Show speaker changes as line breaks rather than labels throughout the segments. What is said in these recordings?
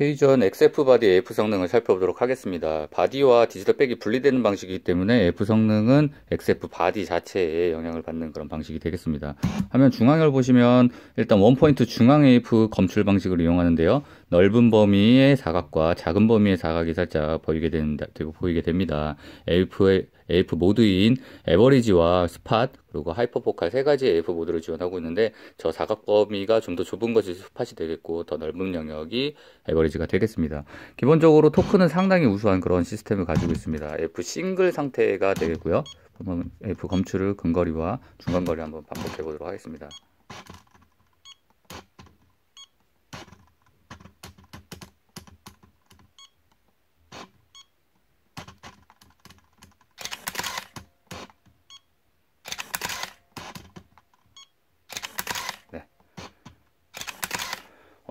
페이전 XF 바디 AF 성능을 살펴보도록 하겠습니다. 바디와 디지털 백이 분리되는 방식이기 때문에 AF 성능은 XF 바디 자체에 영향을 받는 그런 방식이 되겠습니다. 화면 중앙을 보시면 일단 원포인트 중앙 AF 검출 방식을 이용하는데요. 넓은 범위의 사각과 작은 범위의 사각이 살짝 보이게 됩니다 되고 보이게 됩니다. a f AF 모드인 에버리지와 스팟 그리고 하이퍼포칼 세 가지 AF 모드를 지원하고 있는데 저 사각 범위가 좀 더 좁은 것이 스팟이 되겠고 더 넓은 영역이 에버리지가 되겠습니다. 기본적으로 토크는 상당히 우수한 그런 시스템을 가지고 있습니다. F 싱글 상태가 되겠고요. 한번 F 검출을 근거리와 중간거리 한번 반복해 보도록 하겠습니다.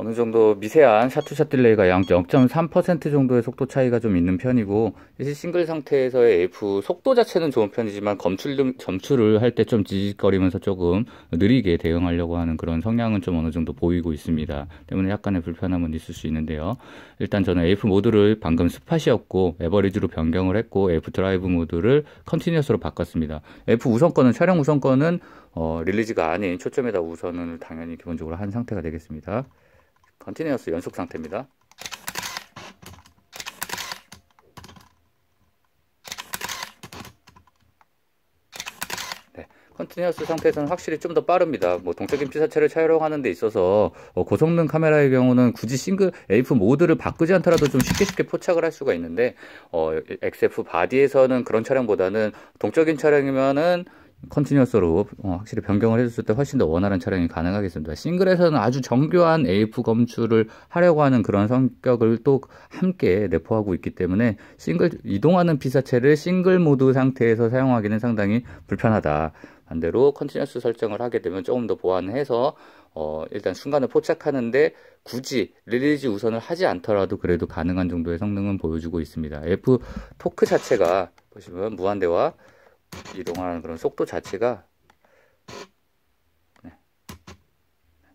어느 정도 미세한 샤투샷 딜레이가 약 0.3% 정도의 속도 차이가 좀 있는 편이고 사실 싱글 상태에서의 a F 속도 자체는 좋은 편이지만 검출, 점출을 할 때 좀 지직거리면서 조금 느리게 대응하려고 하는 그런 성향은 좀 어느 정도 보이고 있습니다. 때문에 약간의 불편함은 있을 수 있는데요. 일단 저는 a F 모드를 방금 스팟이었고 에버리지로 변경을 했고 a F 드라이브 모드를 컨티뉴어스로 바꿨습니다. a F 우선권은 촬영 우선권은 어, 릴리즈가 아닌 초점에다 우선은 당연히 기본적으로 한 상태가 되겠습니다. 컨티뉴어스 연속 상태입니다. 컨티뉴어스 네, 상태에서는 확실히 좀 더 빠릅니다. 뭐 동적인 피사체를 촬영하는 데 있어서 어, 고성능 카메라의 경우는 굳이 싱글 AF 모드를 바꾸지 않더라도 좀 쉽게 쉽게 포착을 할 수가 있는데 어, XF 바디에서는 그런 촬영보다는 동적인 촬영이면은 컨티뉴어스로 어, 확실히 변경을 해줬을 때 훨씬 더 원활한 촬영이 가능하겠습니다. 싱글에서는 아주 정교한 AF 검출을 하려고 하는 그런 성격을 또 함께 내포하고 있기 때문에 싱글 이동하는 피사체를 싱글 모드 상태에서 사용하기는 상당히 불편하다. 반대로 컨티뉴어스 설정을 하게 되면 조금 더 보완해서 어, 일단 순간을 포착하는데 굳이 릴리지 우선을 하지 않더라도 그래도 가능한 정도의 성능은 보여주고 있습니다. a F 토크 자체가 보시면 무한대와 이동하는 그런 속도 자체가 네. 네.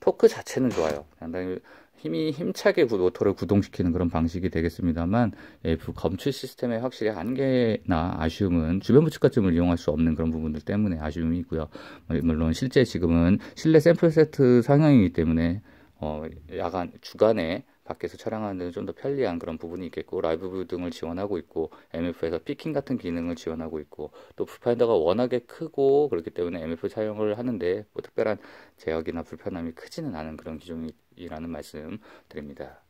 토크 자체는 좋아요. 상당히 힘이 힘차게 모터를 구동시키는 그런 방식이 되겠습니다만 F 예, 검출 시스템의 확실히 한계나 아쉬움은 주변 부츠가점을 이용할 수 없는 그런 부분들 때문에 아쉬움이 있고요. 뭐, 물론 실제 지금은 실내 샘플 세트 상향이기 때문에 어, 야간 주간에 밖에서 촬영하는 데는 좀 더 편리한 그런 부분이 있겠고 라이브 뷰 등을 지원하고 있고 MF에서 피킹 같은 기능을 지원하고 있고 또 풀파인더가 워낙에 크고 그렇기 때문에 MF 사용을 하는데 뭐 특별한 제약이나 불편함이 크지는 않은 그런 기종이라는 말씀 드립니다.